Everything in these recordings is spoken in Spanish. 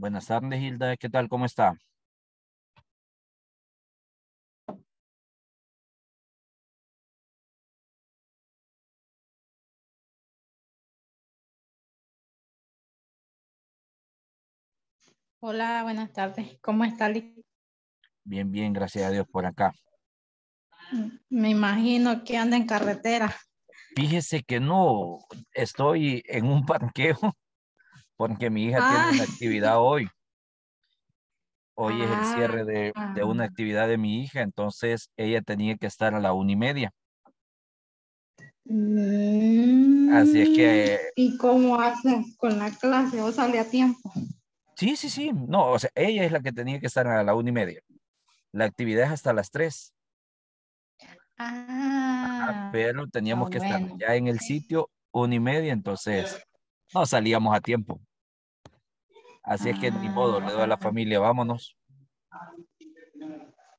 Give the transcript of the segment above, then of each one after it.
Buenas tardes, Hilda. ¿Qué tal? ¿Cómo está? Hola, buenas tardes. ¿Cómo está? Bien, bien, gracias a Dios por acá. Mm, me imagino que anda en carretera. Fíjese que no, estoy en un parqueo porque mi hija tiene ah. una actividad hoy. Hoy es el cierre de, una ah. actividad de mi hija, entonces ella tenía que estar a la una y media. Así es que... Mm, ¿Y cómo hace con la clase? ¿O sale a tiempo? Sí, sí, sí. No, o sea, ella es la que tenía que estar a la una y media. La actividad es hasta las tres. Ah, pero teníamos ah, que estar ya en el sitio una y media, entonces no salíamos a tiempo. Así es que ni modo, le doy a la ah. familia, vámonos.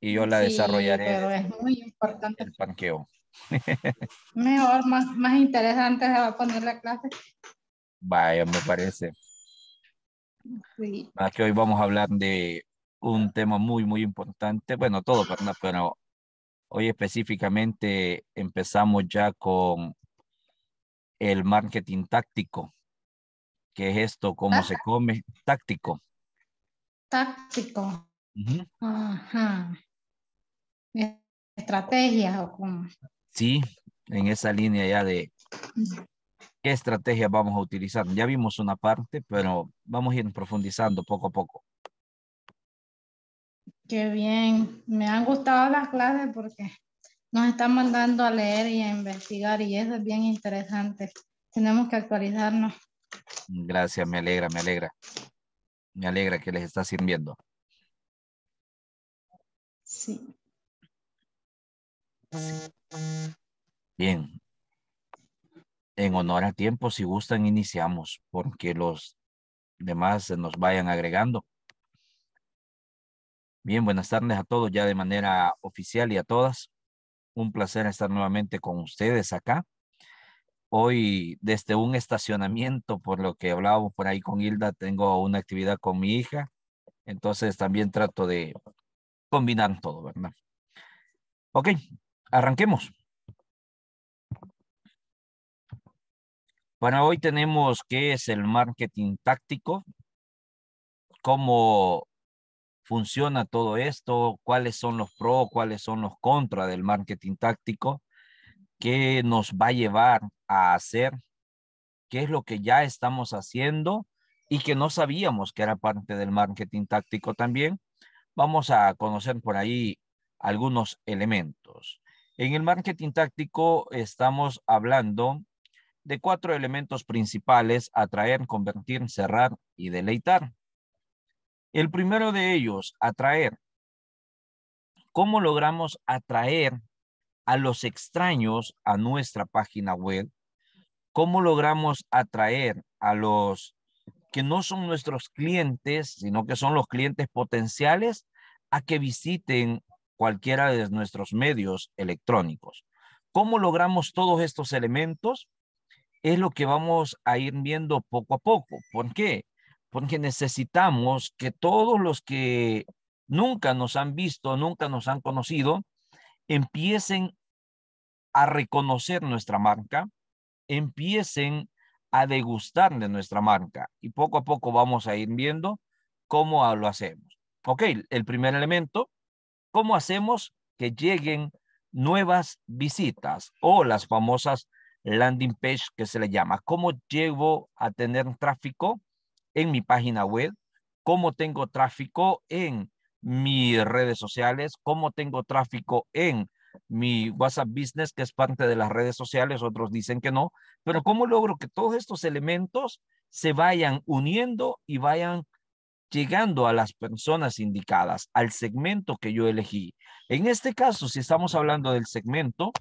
Y yo la desarrollaré. Pero es muy importante. El panqueo. Mejor, más, más interesante se va a poner la clase. Vaya, me parece. Sí. hoy vamos a hablar de un tema muy, muy importante. Bueno, todo, Pero hoy específicamente empezamos ya con el marketing táctico. ¿Qué es esto? ¿Cómo se come? Táctico. Táctico. Ajá. Estrategias o cómo. Sí, en esa línea ya de qué estrategia vamos a utilizar. Ya vimos una parte, pero vamos a ir profundizando poco a poco. Qué bien. Me han gustado las clases porque nos están mandando a leer y a investigar y eso es bien interesante. Tenemos que actualizarnos. Gracias, me alegra, me alegra. Me alegra que les está sirviendo. Sí. Bien. En honor a tiempo, si gustan, iniciamos, porque los demás se nos vayan agregando. Bien, buenas tardes a todos ya de manera oficial y a todas. Un placer estar nuevamente con ustedes acá Hoy desde un estacionamiento, por lo que hablábamos por ahí con Hilda, tengo una actividad con mi hija. Entonces también trato de combinar todo, ¿verdad? Ok, arranquemos. Para hoy tenemos qué es el marketing táctico, cómo funciona todo esto, cuáles son los pros, cuáles son los contras del marketing táctico, qué nos va a llevar a hacer, qué es lo que ya estamos haciendo y que no sabíamos que era parte del marketing táctico también. Vamos a conocer por ahí algunos elementos. En el marketing táctico estamos hablando de cuatro elementos principales, atraer, convertir, cerrar y deleitar. El primero de ellos, atraer. ¿Cómo logramos atraer a los extraños a nuestra página web ¿Cómo logramos atraer a los que no son nuestros clientes, sino que son los clientes potenciales, a que visiten cualquiera de nuestros medios electrónicos? ¿Cómo logramos todos estos elementos? Es lo que vamos a ir viendo poco a poco. ¿Por qué? Porque necesitamos que todos los que nunca nos han visto, nunca nos han conocido, empiecen a reconocer nuestra marca, empiecen a degustar de nuestra marca y poco a poco vamos a ir viendo cómo lo hacemos. Ok, el primer elemento, ¿cómo hacemos que lleguen nuevas visitas o las famosas landing page que se le llama? ¿Cómo llevo a tener tráfico en mi página web? ¿Cómo tengo tráfico en mis redes sociales? ¿Cómo tengo tráfico en mi WhatsApp Business, que es parte de las redes sociales, otros dicen que no, pero ¿cómo logro que todos estos elementos se vayan uniendo y vayan llegando a las personas indicadas, al segmento que yo elegí? En este caso, si estamos hablando del segmento,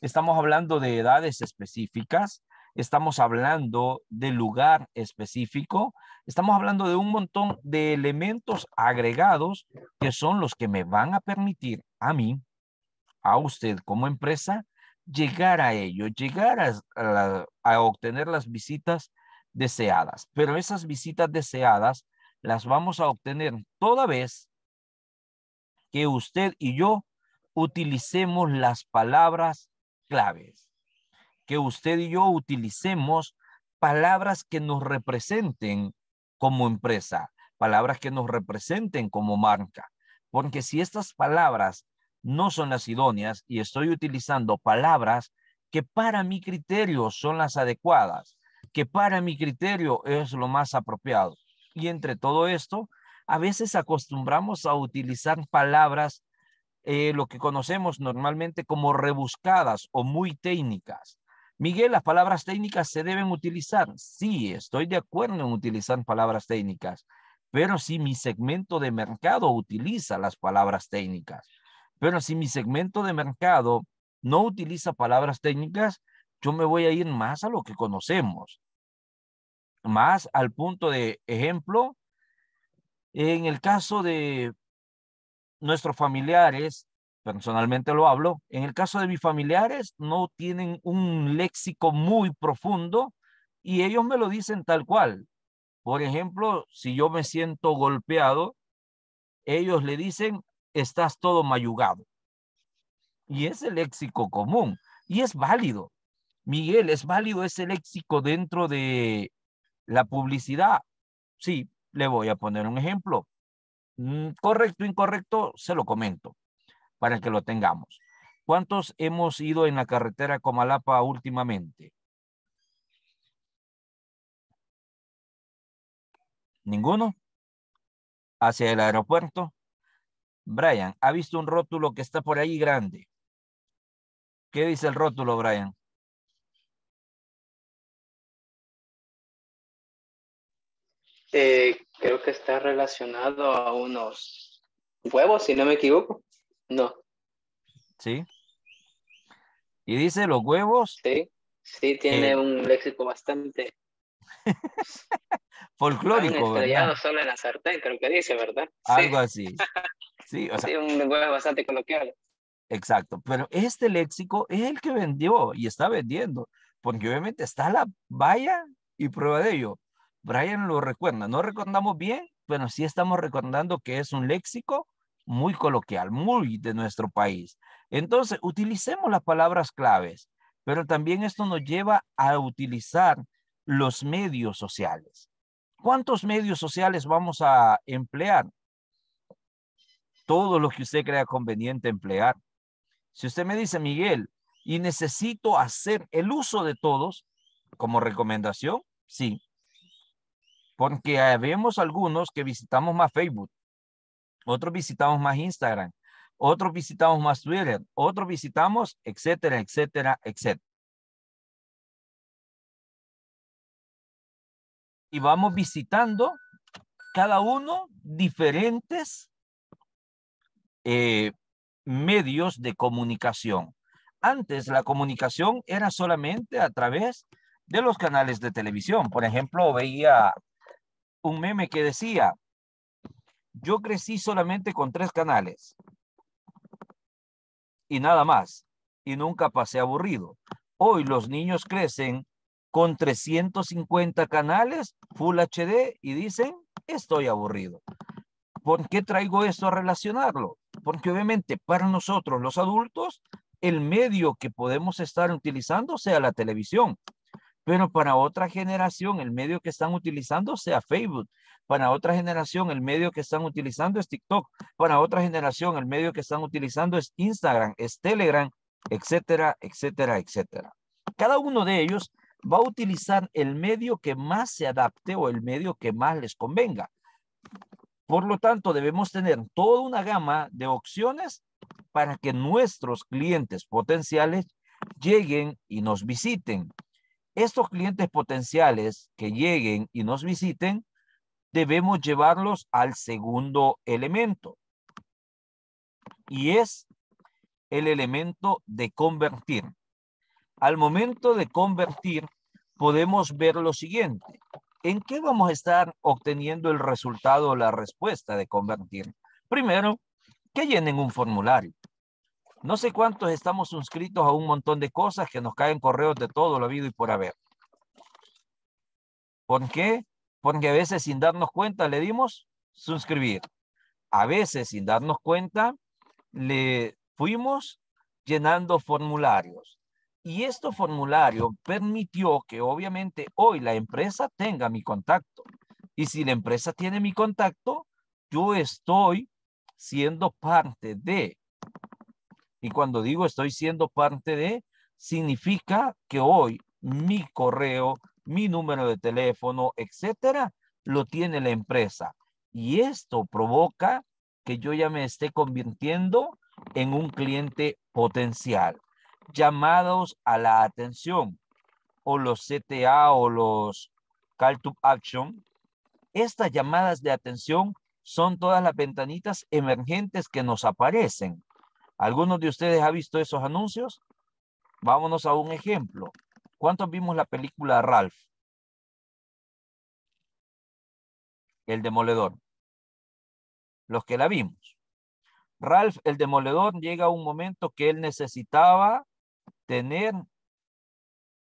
estamos hablando de edades específicas, estamos hablando de lugar específico, estamos hablando de un montón de elementos agregados que son los que me van a permitir a mí a usted como empresa llegar a ello, llegar a, obtener las visitas deseadas. Pero esas visitas deseadas las vamos a obtener toda vez que usted y yo utilicemos las palabras claves, que usted y yo utilicemos palabras que nos representen como empresa, palabras que nos representen como marca, porque si estas palabras no son las idóneas y estoy utilizando palabras que para mi criterio son las adecuadas, que para mi criterio es lo más apropiado. Y entre todo esto, a veces acostumbramos a utilizar palabras, eh, lo que conocemos normalmente como rebuscadas o muy técnicas. Miguel, las palabras técnicas se deben utilizar. Sí, estoy de acuerdo en utilizar palabras técnicas, pero si mi segmento de mercado utiliza las palabras técnicas. Pero si mi segmento de mercado no utiliza palabras técnicas, yo me voy a ir más a lo que conocemos, más al punto de ejemplo. En el caso de nuestros familiares, personalmente lo hablo, en el caso de mis familiares no tienen un léxico muy profundo y ellos me lo dicen tal cual. Por ejemplo, si yo me siento golpeado, ellos le dicen, estás todo mayugado. Y es el léxico común y es válido. Miguel, ¿es válido ese léxico dentro de la publicidad? Sí, le voy a poner un ejemplo. Mm, correcto, incorrecto, se lo comento para que lo tengamos. ¿Cuántos hemos ido en la carretera Comalapa últimamente? ¿Ninguno? ¿Hacia el aeropuerto? Brian, ha visto un rótulo que está por ahí grande. ¿Qué dice el rótulo, Brian? Eh, creo que está relacionado a unos huevos, si no me equivoco. No. ¿Sí? Y dice los huevos. Sí, sí, tiene eh, un léxico bastante Folclórico. Un estrellado solo en la sartén, creo que dice, ¿verdad? Algo así. Sí, un lenguaje bastante coloquial. Exacto, pero este léxico es el que vendió y está vendiendo, porque obviamente está la valla y prueba de ello. Brian lo recuerda, no recordamos bien, pero sí estamos recordando que es un léxico muy coloquial, muy de nuestro país. Entonces, utilicemos las palabras claves, pero también esto nos lleva a utilizar los medios sociales. ¿Cuántos medios sociales vamos a emplear? Todos los que usted crea conveniente emplear. Si usted me dice, Miguel, y necesito hacer el uso de todos como recomendación, sí. Porque vemos algunos que visitamos más Facebook, otros visitamos más Instagram, otros visitamos más Twitter, otros visitamos, etcétera, etcétera, etcétera. y vamos visitando cada uno diferentes eh, medios de comunicación. Antes la comunicación era solamente a través de los canales de televisión. Por ejemplo, veía un meme que decía, yo crecí solamente con tres canales y nada más, y nunca pasé aburrido. Hoy los niños crecen con 350 canales Full HD y dicen, estoy aburrido. ¿Por qué traigo esto a relacionarlo? Porque obviamente para nosotros los adultos, el medio que podemos estar utilizando sea la televisión, pero para otra generación el medio que están utilizando sea Facebook, para otra generación el medio que están utilizando es TikTok, para otra generación el medio que están utilizando es Instagram, es Telegram, etcétera, etcétera, etcétera. Cada uno de ellos va a utilizar el medio que más se adapte o el medio que más les convenga. Por lo tanto, debemos tener toda una gama de opciones para que nuestros clientes potenciales lleguen y nos visiten. Estos clientes potenciales que lleguen y nos visiten, debemos llevarlos al segundo elemento. Y es el elemento de convertir. Al momento de convertir, podemos ver lo siguiente. ¿En qué vamos a estar obteniendo el resultado o la respuesta de convertir? Primero, que llenen un formulario. No sé cuántos estamos suscritos a un montón de cosas que nos caen correos de todo lo habido y por haber. ¿Por qué? Porque a veces sin darnos cuenta le dimos suscribir. A veces sin darnos cuenta le fuimos llenando formularios. Y este formulario permitió que obviamente hoy la empresa tenga mi contacto. Y si la empresa tiene mi contacto, yo estoy siendo parte de. Y cuando digo estoy siendo parte de, significa que hoy mi correo, mi número de teléfono, etcétera, lo tiene la empresa. Y esto provoca que yo ya me esté convirtiendo en un cliente potencial llamados a la atención o los CTA o los Call to Action, estas llamadas de atención son todas las ventanitas emergentes que nos aparecen. ¿Alguno de ustedes ha visto esos anuncios? Vámonos a un ejemplo. ¿Cuántos vimos la película Ralph? El demoledor. Los que la vimos. Ralph, el demoledor, llega a un momento que él necesitaba tener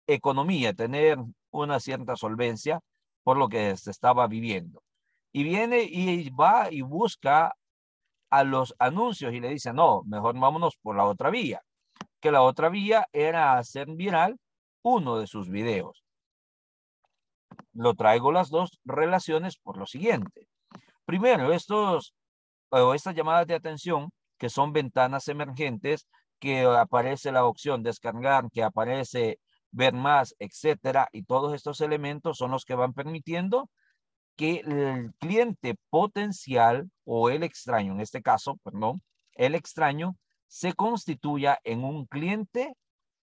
economía, tener una cierta solvencia por lo que se estaba viviendo. Y viene y va y busca a los anuncios y le dice, no, mejor vámonos por la otra vía, que la otra vía era hacer viral uno de sus videos. Lo traigo las dos relaciones por lo siguiente. Primero, estos estas llamadas de atención que son ventanas emergentes que aparece la opción descargar, que aparece ver más, etcétera, y todos estos elementos son los que van permitiendo que el cliente potencial o el extraño, en este caso, perdón, el extraño se constituya en un cliente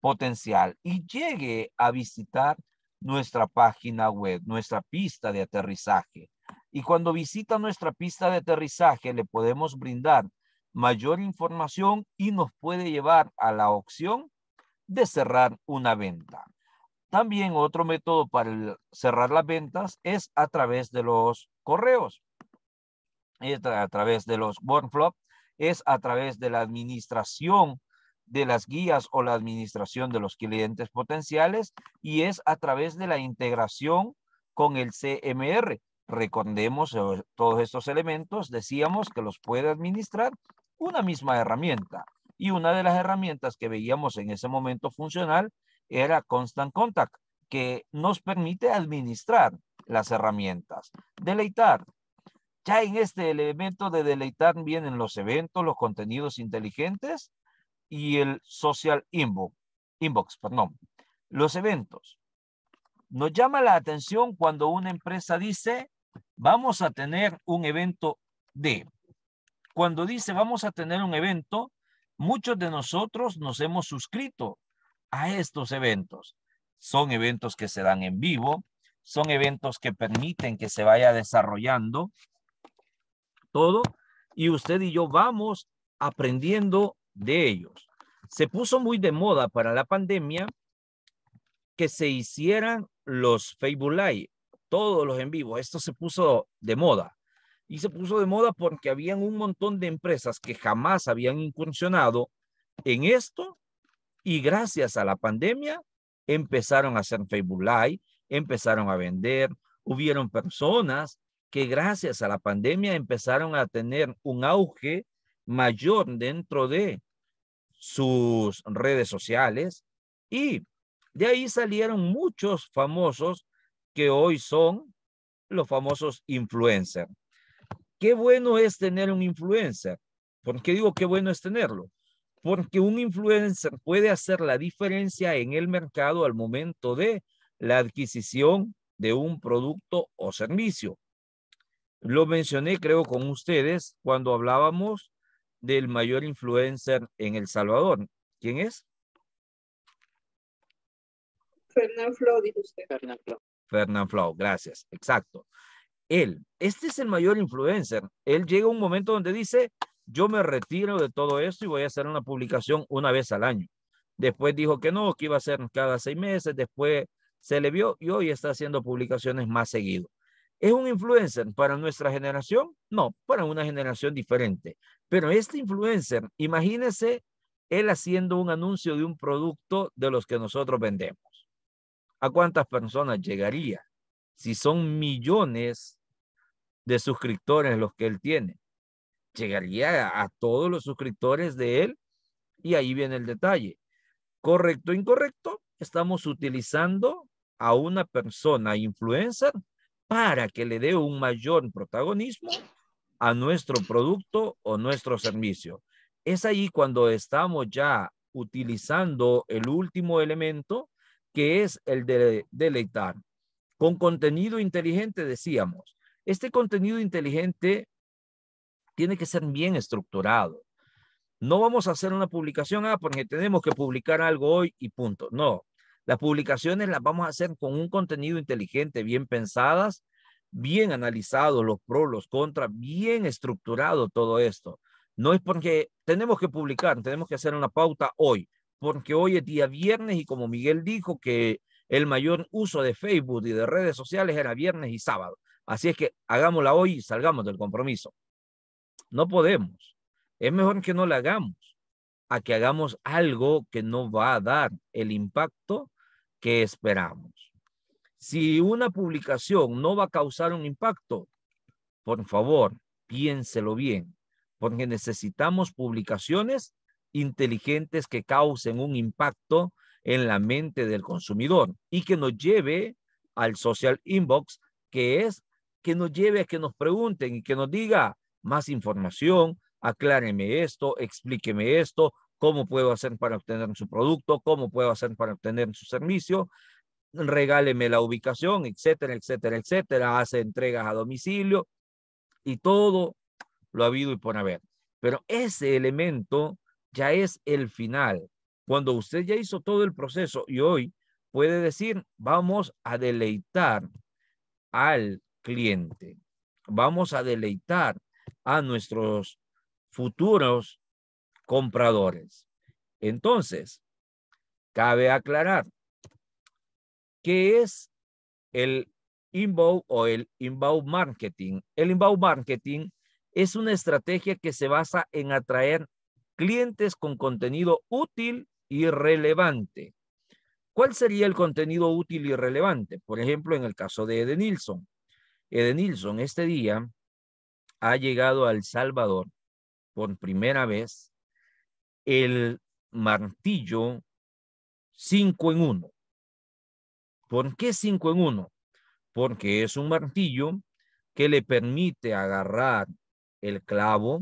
potencial y llegue a visitar nuestra página web, nuestra pista de aterrizaje. Y cuando visita nuestra pista de aterrizaje, le podemos brindar mayor información y nos puede llevar a la opción de cerrar una venta. También otro método para cerrar las ventas es a través de los correos, a través de los workflows, es a través de la administración de las guías o la administración de los clientes potenciales y es a través de la integración con el CMR. Recordemos eh, todos estos elementos, decíamos que los puede administrar una misma herramienta. Y una de las herramientas que veíamos en ese momento funcional era Constant Contact, que nos permite administrar las herramientas. Deleitar. Ya en este elemento de deleitar vienen los eventos, los contenidos inteligentes y el social inbox. inbox perdón. Los eventos. Nos llama la atención cuando una empresa dice, vamos a tener un evento de cuando dice vamos a tener un evento, muchos de nosotros nos hemos suscrito a estos eventos. Son eventos que se dan en vivo, son eventos que permiten que se vaya desarrollando todo y usted y yo vamos aprendiendo de ellos. Se puso muy de moda para la pandemia que se hicieran los Facebook Live, todos los en vivo. Esto se puso de moda y se puso de moda porque habían un montón de empresas que jamás habían incursionado en esto y gracias a la pandemia empezaron a hacer Facebook Live, empezaron a vender, hubieron personas que gracias a la pandemia empezaron a tener un auge mayor dentro de sus redes sociales y de ahí salieron muchos famosos que hoy son los famosos influencers qué bueno es tener un influencer. ¿Por qué digo qué bueno es tenerlo? Porque un influencer puede hacer la diferencia en el mercado al momento de la adquisición de un producto o servicio. Lo mencioné, creo, con ustedes cuando hablábamos del mayor influencer en El Salvador. ¿Quién es? Fernando Flau, usted. Fernando Flau. Fernando Flau, gracias. Exacto él. Este es el mayor influencer. Él llega a un momento donde dice, yo me retiro de todo esto y voy a hacer una publicación una vez al año. Después dijo que no, que iba a ser cada seis meses, después se le vio y hoy está haciendo publicaciones más seguido. ¿Es un influencer para nuestra generación? No, para una generación diferente. Pero este influencer, imagínese él haciendo un anuncio de un producto de los que nosotros vendemos. ¿A cuántas personas llegaría? si son millones de suscriptores los que él tiene. Llegaría a, todos los suscriptores de él y ahí viene el detalle. Correcto o incorrecto, estamos utilizando a una persona influencer para que le dé un mayor protagonismo a nuestro producto o nuestro servicio. Es ahí cuando estamos ya utilizando el último elemento que es el de deleitar con contenido inteligente, decíamos. Este contenido inteligente tiene que ser bien estructurado. No vamos a hacer una publicación, ah, porque tenemos que publicar algo hoy y punto. No, las publicaciones las vamos a hacer con un contenido inteligente, bien pensadas, bien analizados los pros, los contras, bien estructurado todo esto. No es porque tenemos que publicar, tenemos que hacer una pauta hoy, porque hoy es día viernes y como Miguel dijo que el mayor uso de Facebook y de redes sociales era viernes y sábado. Así es que hagámosla hoy y salgamos del compromiso. No podemos. Es mejor que no la hagamos a que hagamos algo que no va a dar el impacto que esperamos. Si una publicación no va a causar un impacto, por favor, piénselo bien, porque necesitamos publicaciones inteligentes que causen un impacto en la mente del consumidor y que nos lleve al social inbox, que es que nos lleve a que nos pregunten y que nos diga más información, acláreme esto, explíqueme esto, cómo puedo hacer para obtener su producto, cómo puedo hacer para obtener su servicio, regáleme la ubicación, etcétera, etcétera, etcétera, hace entregas a domicilio y todo lo ha habido y por haber. Pero ese elemento ya es el final, cuando usted ya hizo todo el proceso y hoy puede decir, vamos a deleitar al cliente, vamos a deleitar a nuestros futuros compradores. Entonces, cabe aclarar, ¿qué es el inbound o el inbound marketing? El inbound marketing es una estrategia que se basa en atraer clientes con contenido útil irrelevante. ¿Cuál sería el contenido útil y relevante? Por ejemplo, en el caso de Edenilson. Edenilson este día ha llegado al Salvador por primera vez el martillo 5 en uno ¿Por qué 5 en uno? Porque es un martillo que le permite agarrar el clavo,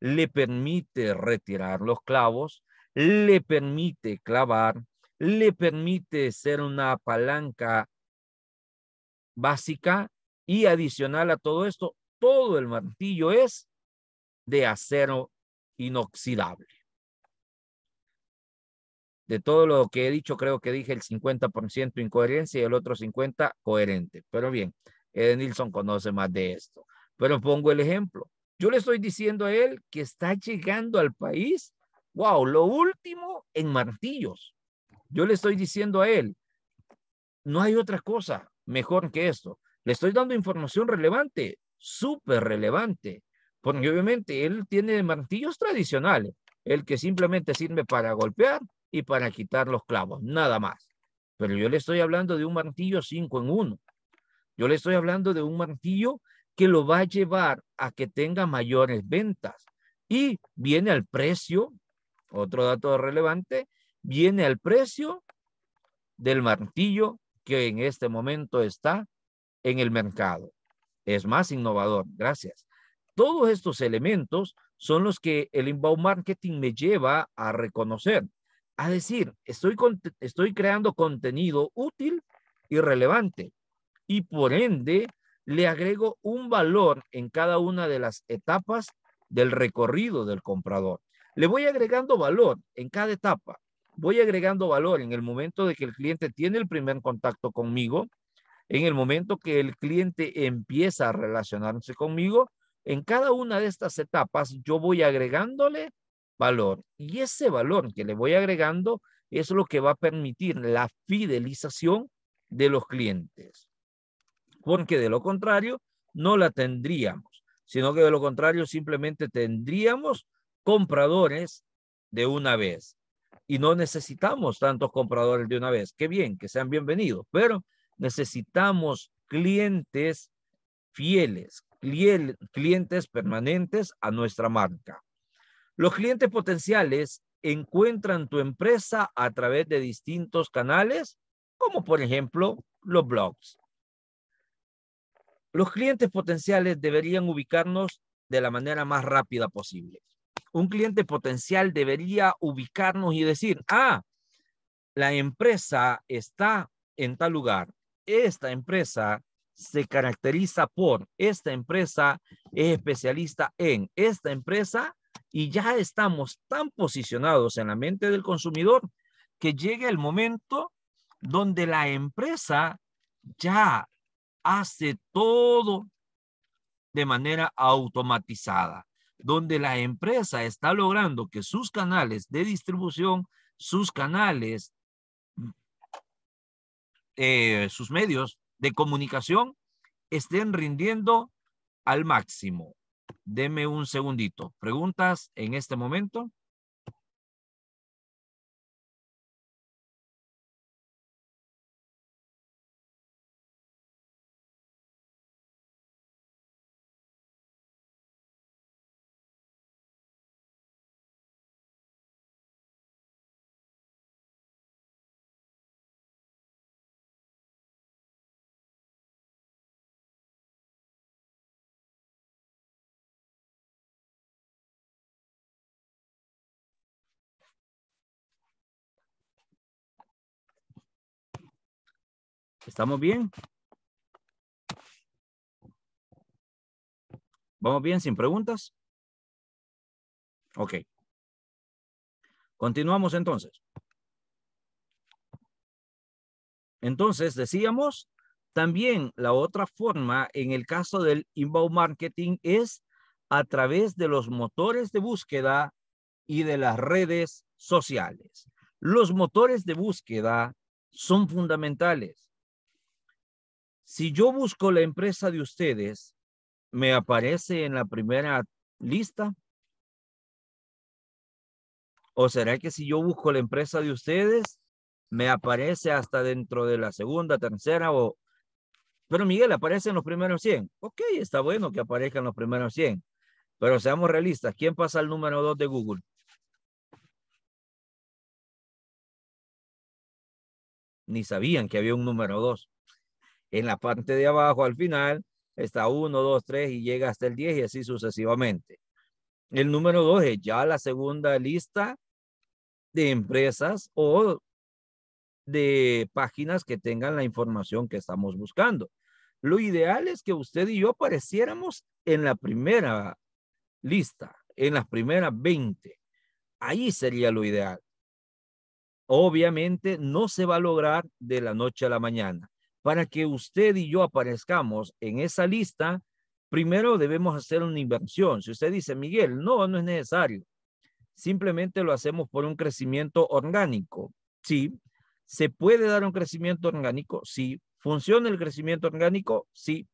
le permite retirar los clavos le permite clavar, le permite ser una palanca básica y adicional a todo esto, todo el martillo es de acero inoxidable. De todo lo que he dicho, creo que dije el 50% incoherencia y el otro 50% coherente. Pero bien, Edenilson conoce más de esto. Pero pongo el ejemplo. Yo le estoy diciendo a él que está llegando al país wow, lo último en martillos. Yo le estoy diciendo a él, no hay otra cosa mejor que esto. Le estoy dando información relevante, súper relevante, porque obviamente él tiene martillos tradicionales, el que simplemente sirve para golpear y para quitar los clavos, nada más. Pero yo le estoy hablando de un martillo 5 en uno. Yo le estoy hablando de un martillo que lo va a llevar a que tenga mayores ventas y viene al precio otro dato relevante viene al precio del martillo que en este momento está en el mercado. Es más innovador. Gracias. Todos estos elementos son los que el inbound marketing me lleva a reconocer. A decir, estoy, estoy creando contenido útil y relevante y por ende le agrego un valor en cada una de las etapas del recorrido del comprador. Le voy agregando valor en cada etapa. Voy agregando valor en el momento de que el cliente tiene el primer contacto conmigo, en el momento que el cliente empieza a relacionarse conmigo, en cada una de estas etapas yo voy agregándole valor. Y ese valor que le voy agregando es lo que va a permitir la fidelización de los clientes. Porque de lo contrario, no la tendríamos, sino que de lo contrario simplemente tendríamos compradores de una vez. Y no necesitamos tantos compradores de una vez. Qué bien, que sean bienvenidos, pero necesitamos clientes fieles, clientes permanentes a nuestra marca. Los clientes potenciales encuentran tu empresa a través de distintos canales, como por ejemplo los blogs. Los clientes potenciales deberían ubicarnos de la manera más rápida posible un cliente potencial debería ubicarnos y decir, ah, la empresa está en tal lugar, esta empresa se caracteriza por, esta empresa es especialista en, esta empresa, y ya estamos tan posicionados en la mente del consumidor que llega el momento donde la empresa ya hace todo de manera automatizada donde la empresa está logrando que sus canales de distribución, sus canales, eh, sus medios de comunicación estén rindiendo al máximo. Deme un segundito. ¿Preguntas en este momento? ¿Estamos bien? ¿Vamos bien sin preguntas? Ok. Continuamos entonces. Entonces, decíamos, también la otra forma en el caso del inbound marketing es a través de los motores de búsqueda y de las redes sociales. Los motores de búsqueda son fundamentales si yo busco la empresa de ustedes, ¿me aparece en la primera lista? ¿O será que si yo busco la empresa de ustedes, me aparece hasta dentro de la segunda, tercera o... Pero Miguel, aparece en los primeros 100. Ok, está bueno que aparezcan los primeros 100. Pero seamos realistas, ¿quién pasa al número 2 de Google? Ni sabían que había un número 2 en la parte de abajo al final está 1, 2, 3 y llega hasta el 10 y así sucesivamente. El número 2 es ya la segunda lista de empresas o de páginas que tengan la información que estamos buscando. Lo ideal es que usted y yo apareciéramos en la primera lista, en las primeras 20. Ahí sería lo ideal. Obviamente no se va a lograr de la noche a la mañana. Para que usted y yo aparezcamos en esa lista, primero debemos hacer una inversión. Si usted dice, Miguel, no, no es necesario. Simplemente lo hacemos por un crecimiento orgánico. Sí. ¿Se puede dar un crecimiento orgánico? Sí. ¿Funciona el crecimiento orgánico? Sí.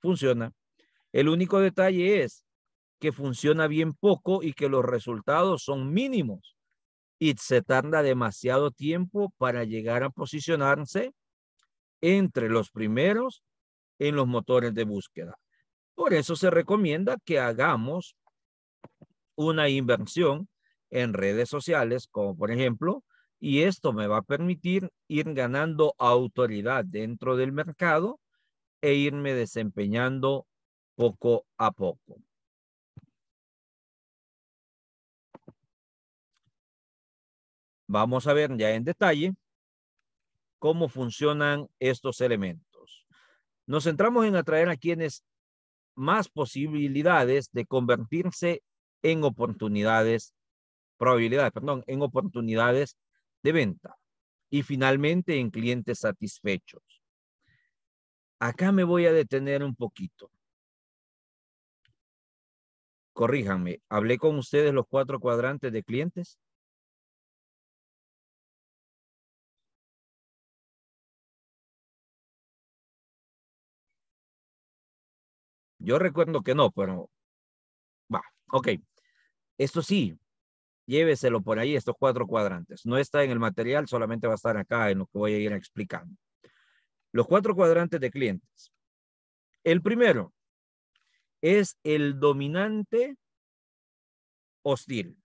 Funciona. El único detalle es que funciona bien poco y que los resultados son mínimos y se tarda demasiado tiempo para llegar a posicionarse entre los primeros en los motores de búsqueda. Por eso se recomienda que hagamos una inversión en redes sociales, como por ejemplo, y esto me va a permitir ir ganando autoridad dentro del mercado e irme desempeñando poco a poco. Vamos a ver ya en detalle cómo funcionan estos elementos. Nos centramos en atraer a quienes más posibilidades de convertirse en oportunidades, probabilidades, perdón, en oportunidades de venta y finalmente en clientes satisfechos. Acá me voy a detener un poquito. Corríjanme, ¿hablé con ustedes los cuatro cuadrantes de clientes? Yo recuerdo que no, pero va, ok. Esto sí, lléveselo por ahí, estos cuatro cuadrantes. No está en el material, solamente va a estar acá en lo que voy a ir explicando. Los cuatro cuadrantes de clientes. El primero es el dominante hostil.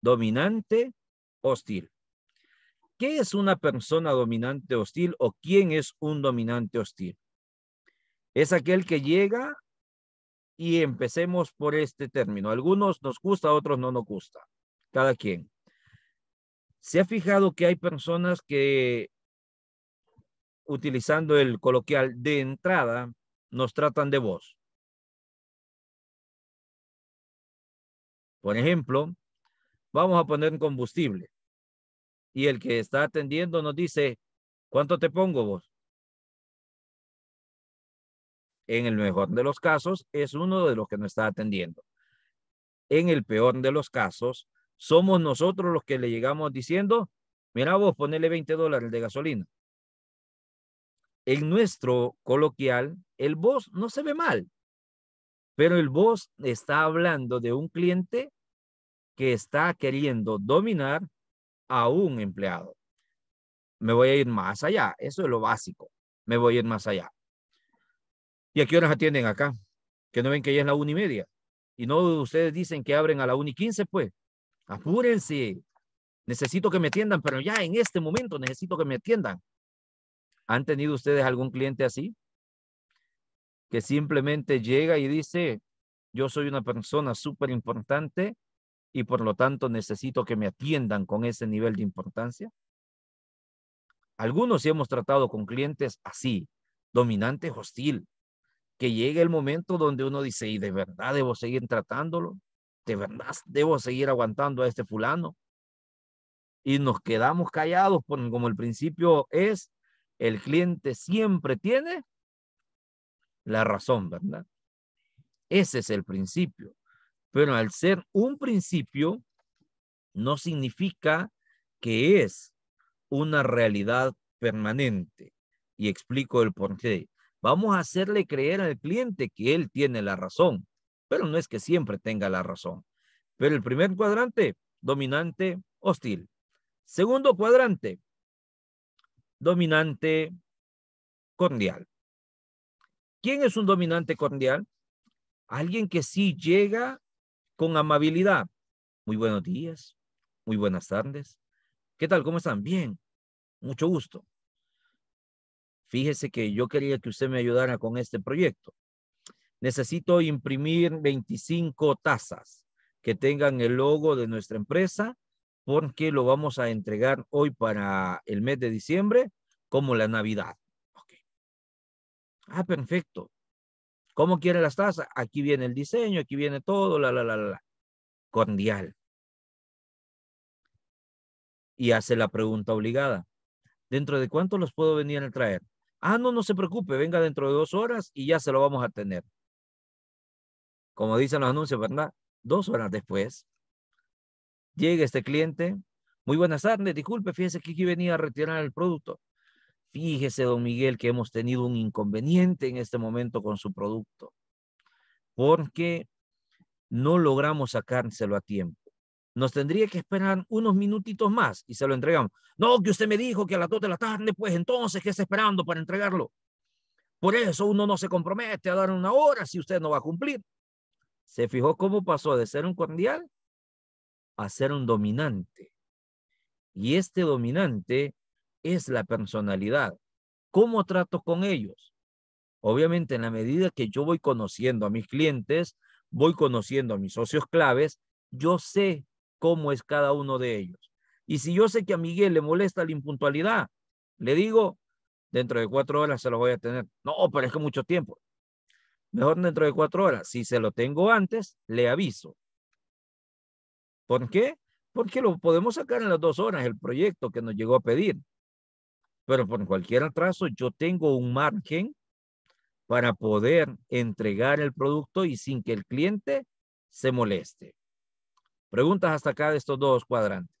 Dominante hostil. ¿Qué es una persona dominante hostil o quién es un dominante hostil? es aquel que llega y empecemos por este término. Algunos nos gusta, otros no nos gusta. Cada quien. ¿Se ha fijado que hay personas que, utilizando el coloquial de entrada, nos tratan de voz? Por ejemplo, vamos a poner un combustible y el que está atendiendo nos dice, ¿cuánto te pongo vos? En el mejor de los casos, es uno de los que nos está atendiendo. En el peor de los casos, somos nosotros los que le llegamos diciendo, mira vos, ponele 20 dólares de gasolina. En nuestro coloquial, el vos no se ve mal, pero el vos está hablando de un cliente que está queriendo dominar a un empleado. Me voy a ir más allá, eso es lo básico, me voy a ir más allá. ¿Y a qué horas atienden acá? Que no ven que ya es la una y media. Y no ustedes dicen que abren a la una y quince, pues. Apúrense. Necesito que me atiendan, pero ya en este momento necesito que me atiendan. ¿Han tenido ustedes algún cliente así? Que simplemente llega y dice, yo soy una persona súper importante y por lo tanto necesito que me atiendan con ese nivel de importancia. Algunos sí hemos tratado con clientes así, dominante, hostil, que llegue el momento donde uno dice, y de verdad debo seguir tratándolo, de verdad debo seguir aguantando a este fulano. Y nos quedamos callados, como el principio es, el cliente siempre tiene la razón, ¿verdad? Ese es el principio. Pero al ser un principio, no significa que es una realidad permanente. Y explico el porqué. Vamos a hacerle creer al cliente que él tiene la razón, pero no es que siempre tenga la razón. Pero el primer cuadrante, dominante, hostil. Segundo cuadrante, dominante cordial. ¿Quién es un dominante cordial? Alguien que sí llega con amabilidad. Muy buenos días, muy buenas tardes. ¿Qué tal? ¿Cómo están? Bien, mucho gusto fíjese que yo quería que usted me ayudara con este proyecto. Necesito imprimir 25 tazas que tengan el logo de nuestra empresa porque lo vamos a entregar hoy para el mes de diciembre como la Navidad. Ah, perfecto. ¿Cómo quiere las tazas? Aquí viene el diseño, aquí viene todo, la, la, la, la. Cordial. Y hace la pregunta obligada. ¿Dentro de cuánto los puedo venir a traer? Ah, no, no se preocupe, venga dentro de dos horas y ya se lo vamos a tener. Como dicen los anuncios, ¿verdad? Dos horas después, llega este cliente. Muy buenas tardes, disculpe, fíjese que aquí venía a retirar el producto. Fíjese, don Miguel, que hemos tenido un inconveniente en este momento con su producto, porque no logramos sacárselo a tiempo nos tendría que esperar unos minutitos más y se lo entregamos. No, que usted me dijo que a las dos de la tarde, pues entonces, ¿qué está esperando para entregarlo? Por eso uno no se compromete a dar una hora si usted no va a cumplir. Se fijó cómo pasó de ser un cordial a ser un dominante. Y este dominante es la personalidad. ¿Cómo trato con ellos? Obviamente, en la medida que yo voy conociendo a mis clientes, voy conociendo a mis socios claves, yo sé cómo es cada uno de ellos. Y si yo sé que a Miguel le molesta la impuntualidad, le digo, dentro de cuatro horas se lo voy a tener. No, pero es que mucho tiempo. Mejor dentro de cuatro horas. Si se lo tengo antes, le aviso. ¿Por qué? Porque lo podemos sacar en las dos horas, el proyecto que nos llegó a pedir. Pero por cualquier atraso, yo tengo un margen para poder entregar el producto y sin que el cliente se moleste. Preguntas hasta acá de estos dos cuadrantes.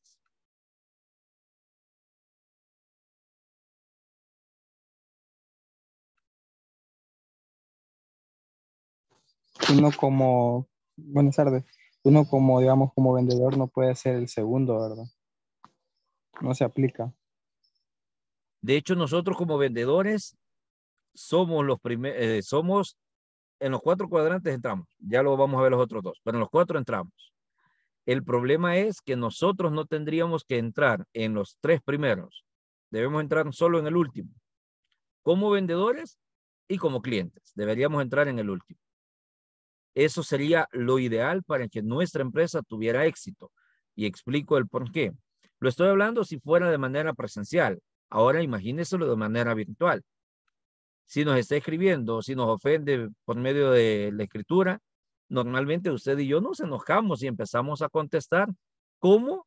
Uno como, buenas tardes, uno como, digamos, como vendedor no puede ser el segundo, ¿verdad? No se aplica. De hecho, nosotros como vendedores somos los primeros, eh, somos en los cuatro cuadrantes entramos. Ya lo vamos a ver los otros dos, pero en los cuatro entramos. El problema es que nosotros no tendríamos que entrar en los tres primeros. Debemos entrar solo en el último. Como vendedores y como clientes. Deberíamos entrar en el último. Eso sería lo ideal para que nuestra empresa tuviera éxito. Y explico el por qué. Lo estoy hablando si fuera de manera presencial. Ahora imagínese lo de manera virtual. Si nos está escribiendo, si nos ofende por medio de la escritura, Normalmente usted y yo nos enojamos y empezamos a contestar cómo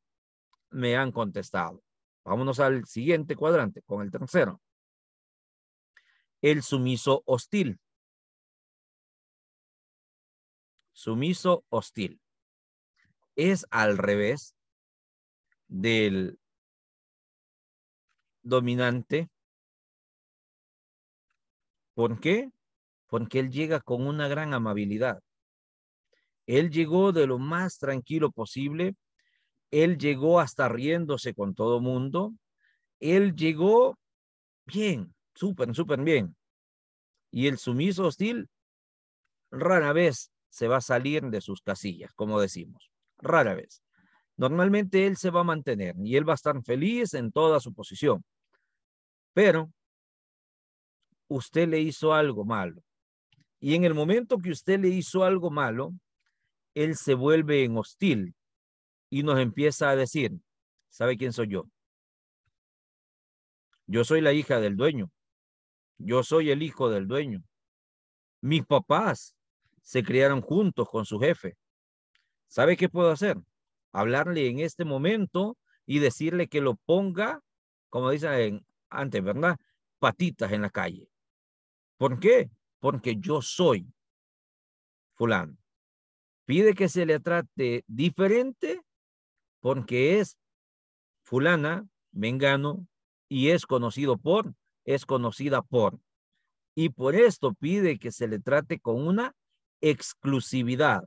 me han contestado. Vámonos al siguiente cuadrante, con el tercero. El sumiso hostil. Sumiso hostil. Es al revés del dominante. ¿Por qué? Porque él llega con una gran amabilidad. Él llegó de lo más tranquilo posible. Él llegó hasta riéndose con todo mundo. Él llegó bien, súper, súper bien. Y el sumiso hostil, rara vez se va a salir de sus casillas, como decimos, rara vez. Normalmente él se va a mantener y él va a estar feliz en toda su posición. Pero usted le hizo algo malo. Y en el momento que usted le hizo algo malo, él se vuelve en hostil y nos empieza a decir, ¿sabe quién soy yo? Yo soy la hija del dueño. Yo soy el hijo del dueño. Mis papás se criaron juntos con su jefe. ¿Sabe qué puedo hacer? Hablarle en este momento y decirle que lo ponga, como dicen antes, ¿verdad? Patitas en la calle. ¿Por qué? Porque yo soy fulano pide que se le trate diferente porque es fulana, mengano, y es conocido por, es conocida por. Y por esto pide que se le trate con una exclusividad.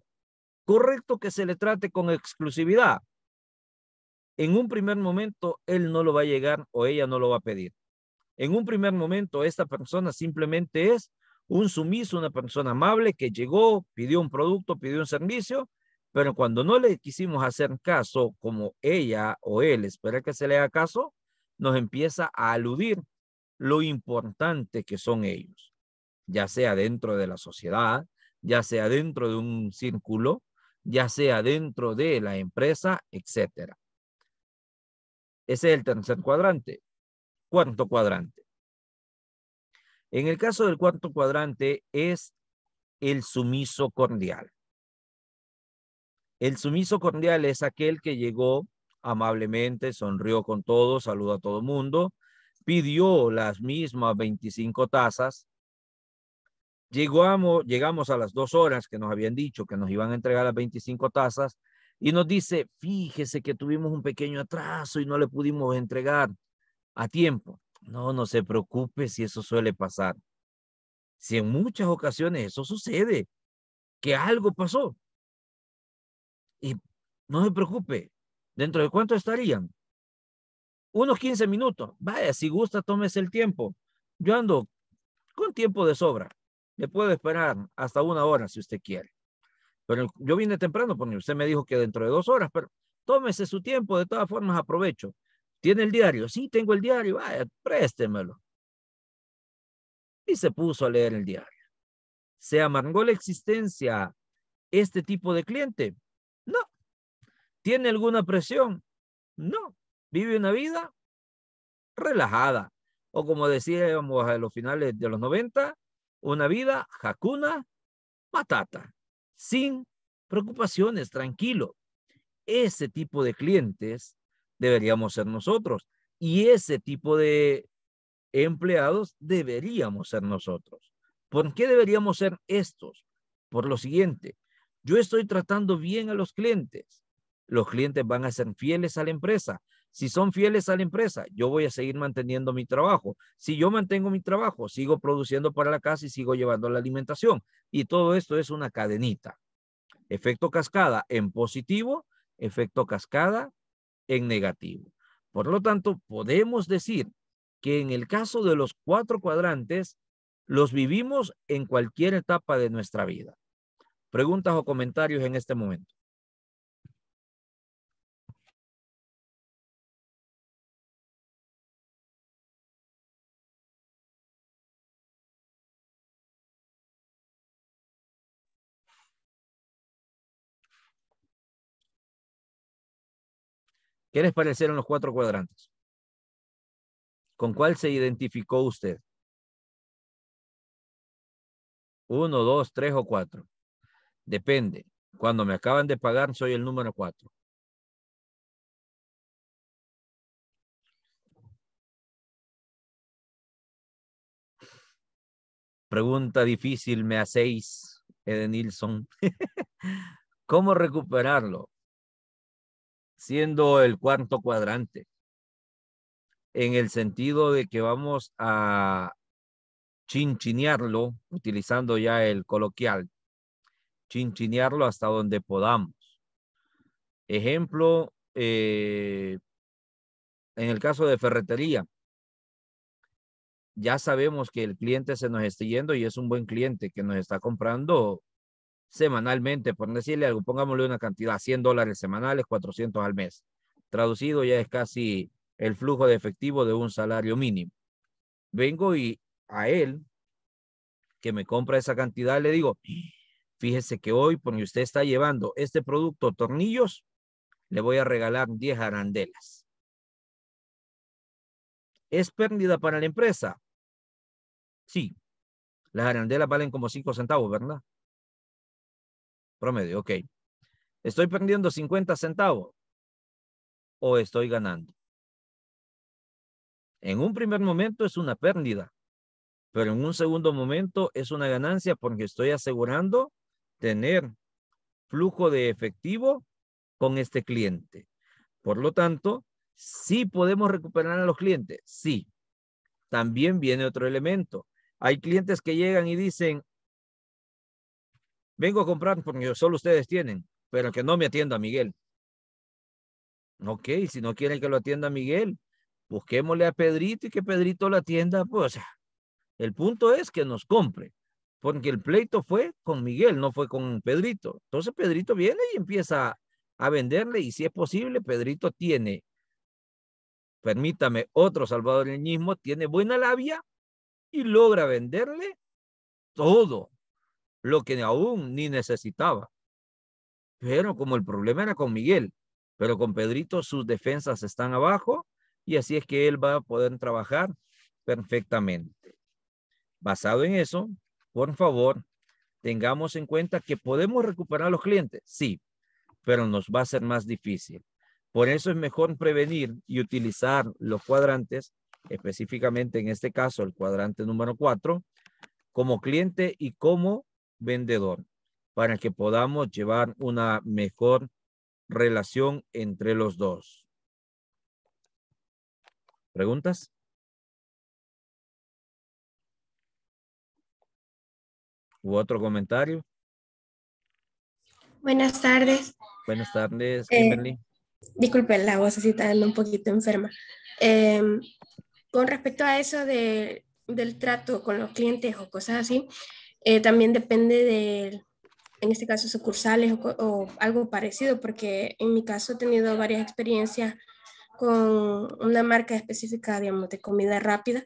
Correcto que se le trate con exclusividad. En un primer momento, él no lo va a llegar o ella no lo va a pedir. En un primer momento, esta persona simplemente es un sumiso, una persona amable que llegó, pidió un producto, pidió un servicio, pero cuando no le quisimos hacer caso, como ella o él espera que se le haga caso, nos empieza a aludir lo importante que son ellos, ya sea dentro de la sociedad, ya sea dentro de un círculo, ya sea dentro de la empresa, etcétera. Ese es el tercer cuadrante. Cuarto cuadrante en el caso del cuarto cuadrante es el sumiso cordial. El sumiso cordial es aquel que llegó amablemente, sonrió con todos, saludó a todo mundo, pidió las mismas 25 tazas. Llegamos, llegamos a las dos horas que nos habían dicho que nos iban a entregar las 25 tazas y nos dice, fíjese que tuvimos un pequeño atraso y no le pudimos entregar a tiempo. No, no se preocupe si eso suele pasar. Si en muchas ocasiones eso sucede, que algo pasó. Y no se preocupe, ¿dentro de cuánto estarían? Unos 15 minutos. Vaya, si gusta, tómese el tiempo. Yo ando con tiempo de sobra. Le puedo esperar hasta una hora si usted quiere. Pero yo vine temprano porque usted me dijo que dentro de dos horas, pero tómese su tiempo. De todas formas, aprovecho. ¿Tiene el diario? Sí, tengo el diario. Vaya, préstemelo. Y se puso a leer el diario. ¿Se amargó la existencia este tipo de cliente? No. ¿Tiene alguna presión? No. Vive una vida relajada. O como decíamos a los finales de los 90, una vida jacuna matata, sin preocupaciones, tranquilo. Ese tipo de clientes deberíamos ser nosotros. Y ese tipo de empleados deberíamos ser nosotros. ¿Por qué deberíamos ser estos? Por lo siguiente, yo estoy tratando bien a los clientes. Los clientes van a ser fieles a la empresa. Si son fieles a la empresa, yo voy a seguir manteniendo mi trabajo. Si yo mantengo mi trabajo, sigo produciendo para la casa y sigo llevando la alimentación. Y todo esto es una cadenita. Efecto cascada en positivo, efecto cascada en negativo. Por lo tanto, podemos decir que en el caso de los cuatro cuadrantes, los vivimos en cualquier etapa de nuestra vida. Preguntas o comentarios en este momento. ¿Qué les parecieron los cuatro cuadrantes? ¿Con cuál se identificó usted? Uno, dos, tres o cuatro. Depende. Cuando me acaban de pagar, soy el número cuatro. Pregunta difícil me hacéis, Edenilson. ¿Cómo recuperarlo? siendo el cuarto cuadrante, en el sentido de que vamos a chinchinearlo, utilizando ya el coloquial, chinchinearlo hasta donde podamos. Ejemplo, eh, en el caso de ferretería, ya sabemos que el cliente se nos está yendo y es un buen cliente que nos está comprando semanalmente, por decirle algo, pongámosle una cantidad, 100 dólares semanales, 400 al mes. Traducido ya es casi el flujo de efectivo de un salario mínimo. Vengo y a él, que me compra esa cantidad, le digo, fíjese que hoy, porque usted está llevando este producto, tornillos, le voy a regalar 10 arandelas. ¿Es pérdida para la empresa? Sí. Las arandelas valen como 5 centavos, ¿verdad? Promedio, ok. ¿Estoy perdiendo 50 centavos o estoy ganando? En un primer momento es una pérdida, pero en un segundo momento es una ganancia porque estoy asegurando tener flujo de efectivo con este cliente. Por lo tanto, sí podemos recuperar a los clientes, sí. También viene otro elemento. Hay clientes que llegan y dicen, Vengo a comprar porque solo ustedes tienen, pero que no me atienda Miguel. Ok, si no quieren que lo atienda Miguel, busquémosle a Pedrito y que Pedrito lo atienda. Pues el punto es que nos compre, porque el pleito fue con Miguel, no fue con Pedrito. Entonces Pedrito viene y empieza a venderle y si es posible, Pedrito tiene, permítame, otro salvadoreñismo, tiene buena labia y logra venderle todo lo que aún ni necesitaba. Pero como el problema era con Miguel, pero con Pedrito sus defensas están abajo y así es que él va a poder trabajar perfectamente. Basado en eso, por favor, tengamos en cuenta que podemos recuperar los clientes, sí, pero nos va a ser más difícil. Por eso es mejor prevenir y utilizar los cuadrantes, específicamente en este caso el cuadrante número 4, como cliente y como vendedor para que podamos llevar una mejor relación entre los dos. ¿Preguntas? ¿U otro comentario? Buenas tardes. Buenas tardes, eh, Kimberly. disculpe, la voz así está un poquito enferma. Em, con respecto a eso de, del trato con los clientes o cosas así, eh, también depende de, en este caso, sucursales o, algo parecido, porque en mi caso he tenido varias experiencias con una marca específica, digamos, de comida rápida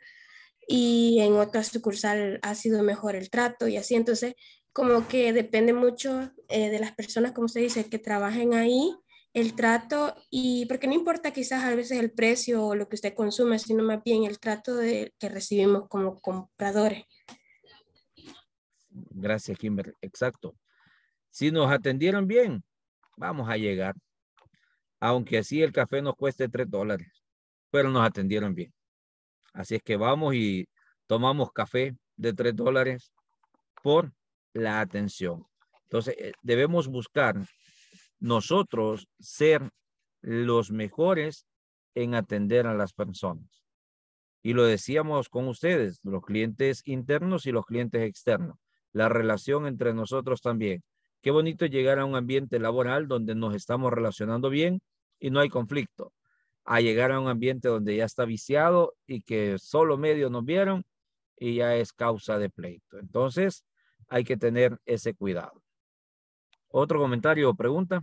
y en otra sucursal ha sido mejor el trato y así. Entonces, como que depende mucho eh, de las personas, como usted dice, que trabajen ahí, el trato y, porque no importa quizás a veces el precio o lo que usted consume, sino más bien el trato de, que recibimos como compradores. Gracias, Kimber. Exacto. Si nos atendieron bien, vamos a llegar. Aunque así el café nos cueste tres dólares, pero nos atendieron bien. Así es que vamos y tomamos café de tres dólares por la atención. Entonces, eh, debemos buscar nosotros ser los mejores en atender a las personas. Y lo decíamos con ustedes, los clientes internos y los clientes externos la relación entre nosotros también. Qué bonito llegar a un ambiente laboral donde nos estamos relacionando bien y no hay conflicto, a llegar a un ambiente donde ya está viciado y que solo medios nos vieron y ya es causa de pleito. Entonces, hay que tener ese cuidado. ¿Otro comentario o pregunta?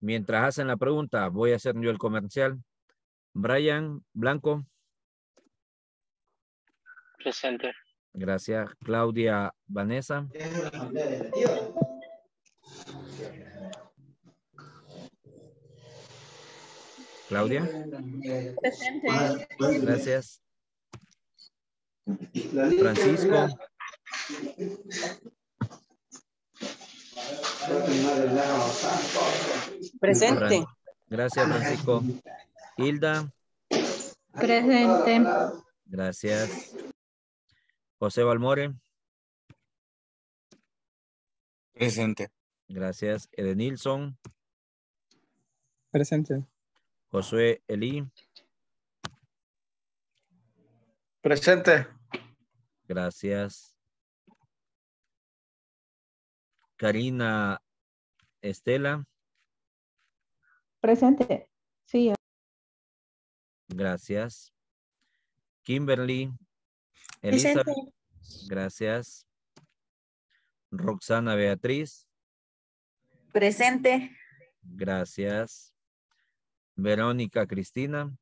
Mientras hacen la pregunta, voy a hacer yo el comercial. Brian Blanco. Presente. Gracias. Claudia Vanessa. Claudia. Presente. Gracias. Francisco. Presente. Gracias, Francisco. Hilda. Presente. Gracias. José Valmore Presente. Gracias. Edenilson. Presente. Josué Eli Presente. Gracias. Karina Estela. Presente. Sí. Gracias. Kimberly. Elizabeth. Gracias. Roxana Beatriz. Presente. Gracias. Verónica Cristina.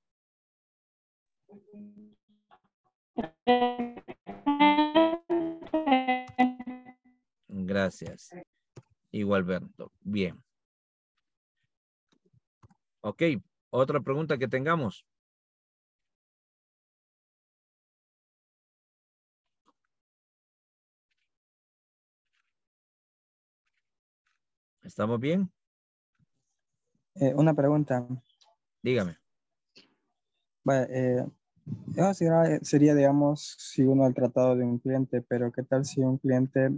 Gracias. Igualberto. Bien. Ok, otra pregunta que tengamos. ¿Estamos bien? Eh, una pregunta. Dígame. Bueno, eh, eh, sería, digamos, si uno al tratado de un cliente, pero ¿qué tal si un cliente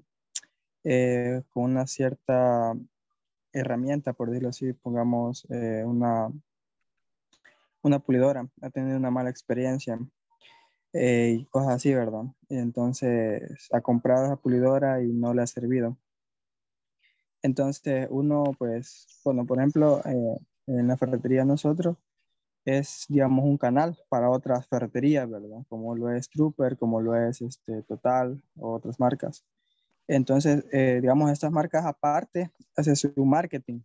con una cierta herramienta, por decirlo así, pongamos eh, una, una pulidora, ha tenido una mala experiencia eh, y cosas así, ¿verdad? Entonces ha comprado esa pulidora y no le ha servido. Entonces uno, pues, bueno, por ejemplo, eh, en la ferretería nosotros es, digamos, un canal para otras ferreterías, ¿verdad? Como lo es Trooper, como lo es este, Total o otras marcas. Entonces, eh, digamos, estas marcas aparte hacen su marketing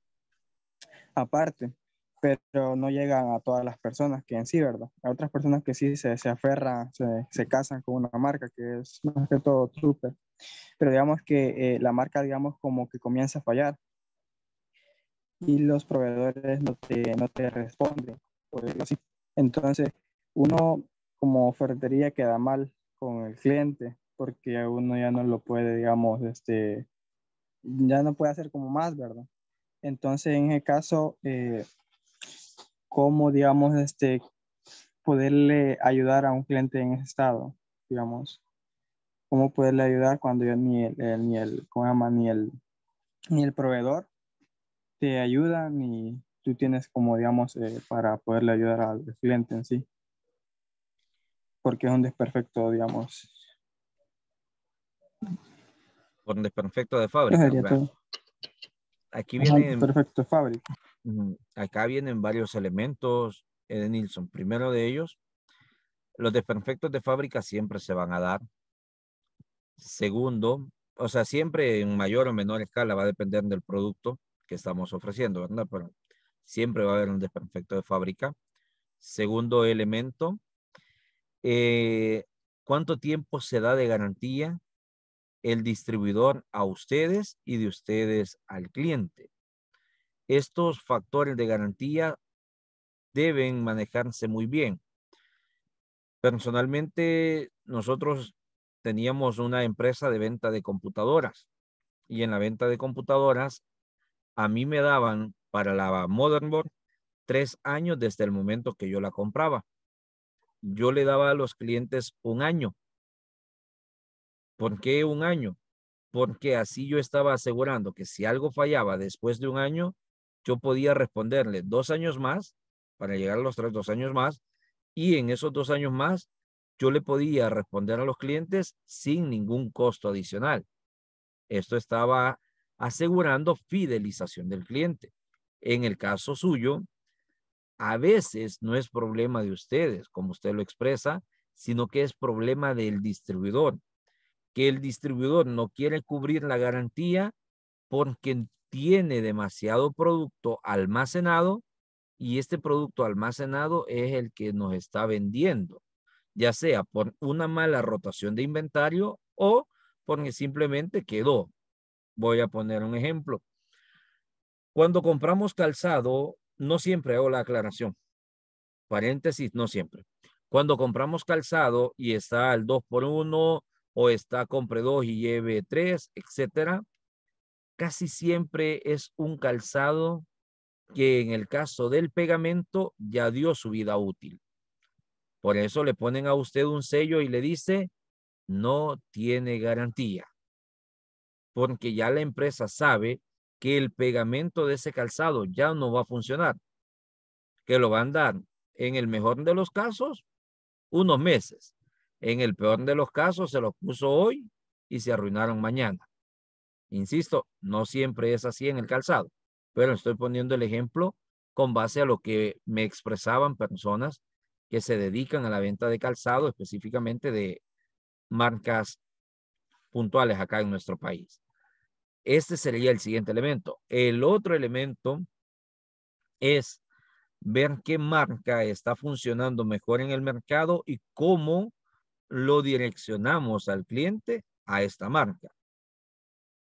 aparte, pero no llegan a todas las personas que en sí, ¿verdad? A otras personas que sí se, aferran, se, casan con una marca que es más que todo súper. Pero digamos que eh, la marca, digamos, como que comienza a fallar y los proveedores no te, responden, Entonces, uno como ferretería queda mal con el cliente porque uno ya no lo puede, digamos, este, ya no puede hacer como más, ¿verdad? Entonces, en ese caso, eh, ¿cómo, digamos, este, poderle ayudar a un cliente en ese estado, digamos? ¿Cómo poderle ayudar cuando ni el, ni el, llama? Ni el, ni el proveedor te ayuda, ni tú tienes como, digamos, eh, para poderle ayudar al cliente en sí? Porque es un desperfecto, digamos, desperfecto de fábrica. Aquí viene... Perfecto fábrica. Acá vienen varios elementos, de eh, Nilsson. Primero de ellos, los desperfectos de fábrica siempre se van a dar. Segundo, o sea, siempre en mayor o menor escala va a depender del producto que estamos ofreciendo, ¿verdad? Pero siempre va a haber un desperfecto de fábrica. Segundo elemento, eh, ¿cuánto tiempo se da de garantía el distribuidor a ustedes y de ustedes al cliente. Estos factores de garantía deben manejarse muy bien. Personalmente, nosotros teníamos una empresa de venta de computadoras y en la venta de computadoras a mí me daban para la Board tres años desde el momento que yo la compraba. Yo le daba a los clientes un año ¿Por qué un año? Porque así yo estaba asegurando que si algo fallaba después de un año, yo podía responderle dos años más para llegar a los tres, dos años más, y en esos dos años más yo le podía responder a los clientes sin ningún costo adicional. Esto estaba asegurando fidelización del cliente. En el caso suyo, a veces no es problema de ustedes, como usted lo expresa, sino que es problema del distribuidor que el distribuidor no quiere cubrir la garantía porque tiene demasiado producto almacenado y este producto almacenado es el que nos está vendiendo, ya sea por una mala rotación de inventario o porque simplemente quedó. Voy a poner un ejemplo. Cuando compramos calzado, no siempre hago la aclaración. Paréntesis, no siempre. Cuando compramos calzado y está al 2 por 1 o está compre dos y lleve tres, etcétera. Casi siempre es un calzado que en el caso del pegamento ya dio su vida útil. Por eso le ponen a usted un sello y le dice, no tiene garantía. Porque ya la empresa sabe que el pegamento de ese calzado ya no va a funcionar. Que lo van a dar, en el mejor de los casos, unos meses. En el peor de los casos se los puso hoy y se arruinaron mañana. Insisto, no siempre es así en el calzado, pero estoy poniendo el ejemplo con base a lo que me expresaban personas que se dedican a la venta de calzado, específicamente de marcas puntuales acá en nuestro país. Este sería el siguiente elemento. El otro elemento es ver qué marca está funcionando mejor en el mercado y cómo lo direccionamos al cliente a esta marca.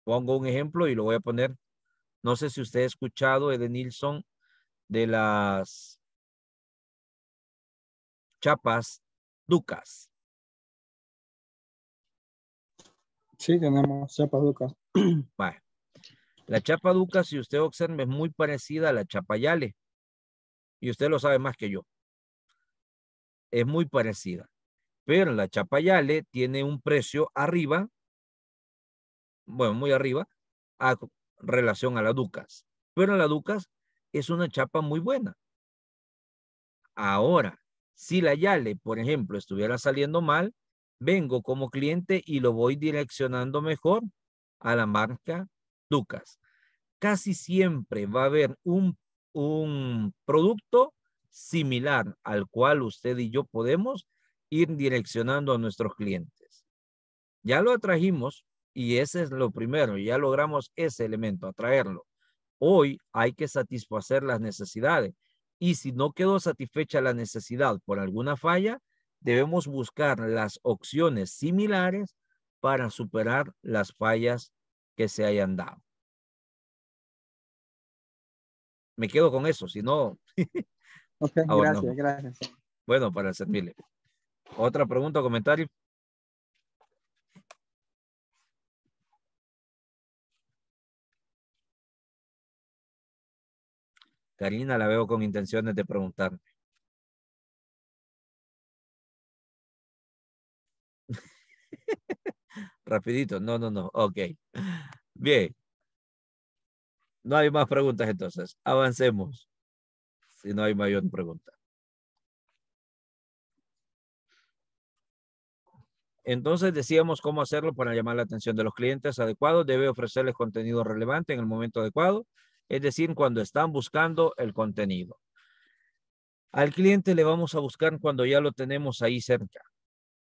Pongo un ejemplo y lo voy a poner. No sé si usted ha escuchado de Nilsson de las chapas ducas. Sí, tenemos chapas Ducas. La chapa Ducas, si usted observa, es muy parecida a la chapa yale. Y usted lo sabe más que yo. Es muy parecida pero la Chapayale tiene un precio arriba, bueno, muy arriba, a relación a la Ducas. Pero la Ducas es una chapa muy buena. Ahora, si la Yale, por ejemplo, estuviera saliendo mal, vengo como cliente y lo voy direccionando mejor a la marca Ducas. Casi siempre va a haber un producto similar al cual usted y yo podemos ir direccionando a nuestros clientes. Ya lo atrajimos y ese es lo primero, ya logramos ese elemento, atraerlo. Hoy hay que satisfacer las necesidades y si no quedó satisfecha la necesidad por alguna falla, debemos buscar las opciones similares para superar las fallas que se hayan dado. Me quedo con eso, si no... Ah, gracias, gracias. Bueno, para servirle. ¿Otra pregunta o comentario? Karina la veo con intenciones de preguntarme. Rapidito, no, no, no, ok. Bien. No hay más preguntas entonces. Avancemos. Si no hay mayor pregunta. Entonces decíamos cómo hacerlo para llamar la atención de los clientes adecuados. Debe ofrecerles contenido relevante en el momento adecuado, es decir, cuando están buscando el contenido. Al cliente le vamos a buscar cuando ya lo tenemos ahí cerca,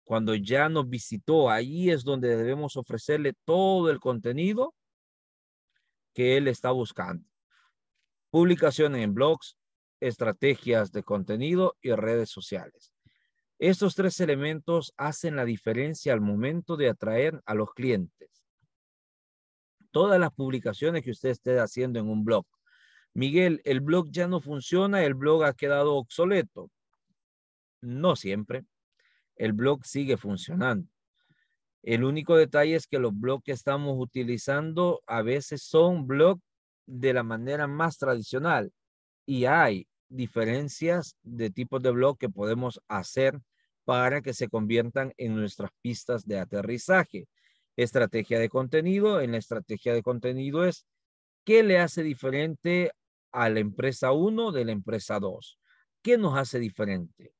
cuando ya nos visitó. Ahí es donde debemos ofrecerle todo el contenido que él está buscando. Publicaciones en blogs, estrategias de contenido y redes sociales. Estos tres elementos hacen la diferencia al momento de atraer a los clientes. Todas las publicaciones que usted esté haciendo en un blog. Miguel, el blog ya no funciona, el blog ha quedado obsoleto. No siempre. El blog sigue funcionando. El único detalle es que los blogs que estamos utilizando a veces son blogs de la manera más tradicional y hay diferencias de tipos de blog que podemos hacer para que se conviertan en nuestras pistas de aterrizaje. Estrategia de contenido. En la estrategia de contenido es qué le hace diferente a la empresa 1 de la empresa 2. ¿Qué nos hace diferente?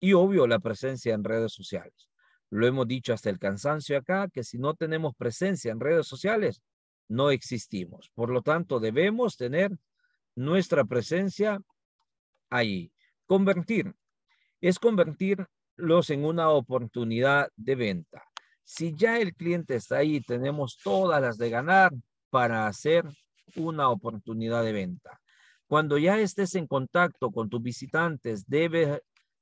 Y obvio, la presencia en redes sociales. Lo hemos dicho hasta el cansancio acá, que si no tenemos presencia en redes sociales, no existimos. Por lo tanto, debemos tener nuestra presencia ahí. Convertir es convertir los en una oportunidad de venta. Si ya el cliente está ahí, tenemos todas las de ganar para hacer una oportunidad de venta. Cuando ya estés en contacto con tus visitantes, debes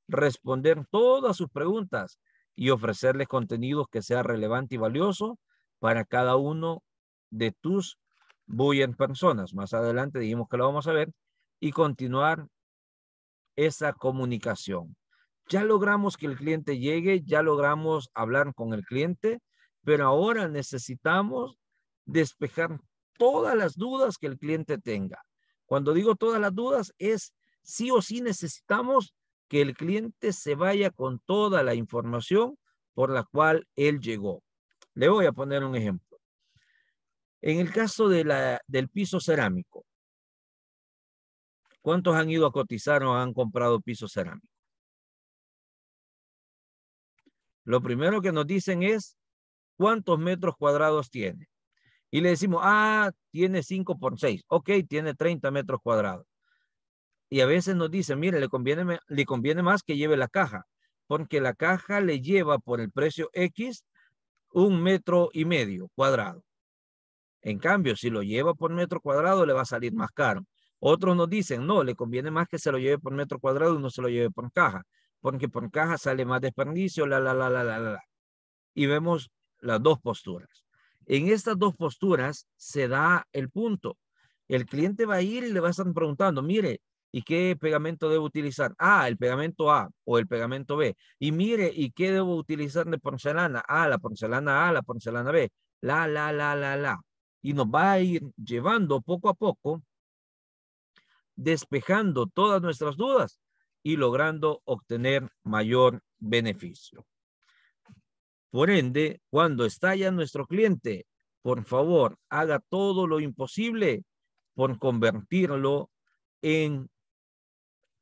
responder todas sus preguntas y ofrecerles contenidos que sea relevante y valioso para cada uno de tus buenas personas. Más adelante dijimos que lo vamos a ver y continuar esa comunicación. Ya logramos que el cliente llegue, ya logramos hablar con el cliente, pero ahora necesitamos despejar todas las dudas que el cliente tenga. Cuando digo todas las dudas es sí o sí necesitamos que el cliente se vaya con toda la información por la cual él llegó. Le voy a poner un ejemplo. En el caso de del piso cerámico, ¿cuántos han ido a cotizar o han comprado piso cerámico? Lo primero que nos dicen es cuántos metros cuadrados tiene. Y le decimos, ah, tiene 5 por 6. Ok, tiene 30 metros cuadrados. Y a veces nos dicen, mire, le conviene, le conviene más que lleve la caja, porque la caja le lleva por el precio X un metro y medio cuadrado. En cambio, si lo lleva por metro cuadrado, le va a salir más caro. Otros nos dicen, no, le conviene más que se lo lleve por metro cuadrado y no se lo lleve por caja porque por caja sale más desperdicio, la, la, la, la, la, la. Y vemos las dos posturas. En estas dos posturas se da el punto. El cliente va a ir y le va a estar preguntando, mire, ¿y qué pegamento debo utilizar? Ah, el pegamento A o el pegamento B. Y mire, ¿y qué debo utilizar de porcelana? Ah, la porcelana A, la porcelana B. La, la, la, la, la. Y nos va a ir llevando poco a poco, despejando todas nuestras dudas y logrando obtener mayor beneficio. Por ende, cuando estalla nuestro cliente, por favor, haga todo lo imposible por convertirlo en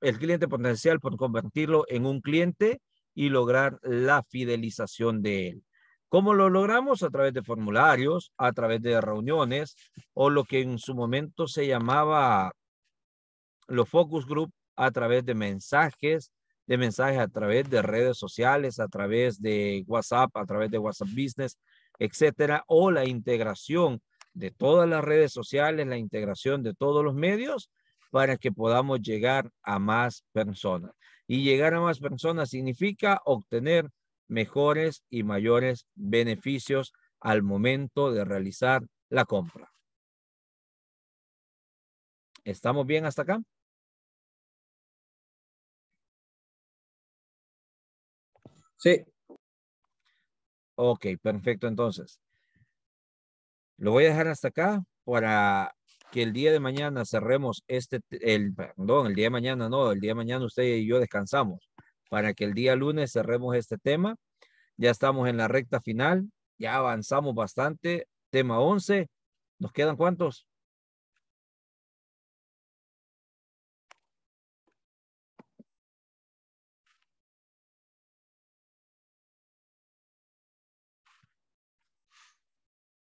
el cliente potencial, por convertirlo en un cliente y lograr la fidelización de él. ¿Cómo lo logramos? A través de formularios, a través de reuniones o lo que en su momento se llamaba los focus group a través de mensajes, de mensajes a través de redes sociales, a través de WhatsApp, a través de WhatsApp Business, etcétera, o la integración de todas las redes sociales, la integración de todos los medios para que podamos llegar a más personas. Y llegar a más personas significa obtener mejores y mayores beneficios al momento de realizar la compra. ¿Estamos bien hasta acá? Sí. Ok, perfecto entonces. Lo voy a dejar hasta acá para que el día de mañana cerremos este, el, perdón, el día de mañana no, el día de mañana usted y yo descansamos, para que el día lunes cerremos este tema. Ya estamos en la recta final, ya avanzamos bastante. Tema 11, ¿nos quedan cuántos?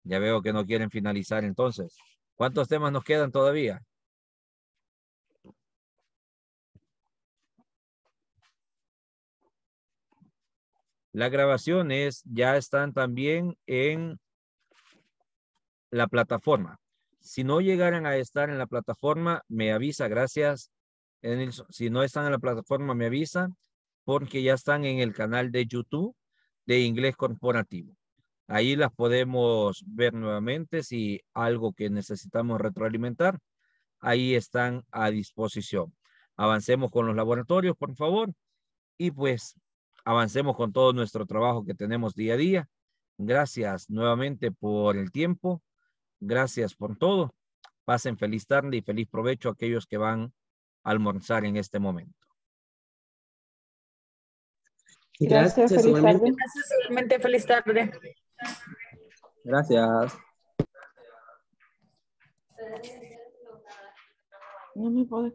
Ya veo que no quieren finalizar entonces. ¿Cuántos temas nos quedan todavía? Las grabaciones ya están también en la plataforma. Si no llegaran a estar en la plataforma, me avisa, gracias. si no están en la plataforma, me avisa porque ya están en el canal de YouTube de Inglés Corporativo. Ahí las podemos ver nuevamente si algo que necesitamos retroalimentar, ahí están a disposición. Avancemos con los laboratorios, por favor, y pues avancemos con todo nuestro trabajo que tenemos día a día. Gracias nuevamente por el tiempo. Gracias por todo. Pasen feliz tarde y feliz provecho a aquellos que van a almorzar en este momento. Gracias, Gracias, Gracias Feliz tarde. Gracias. No me puedo.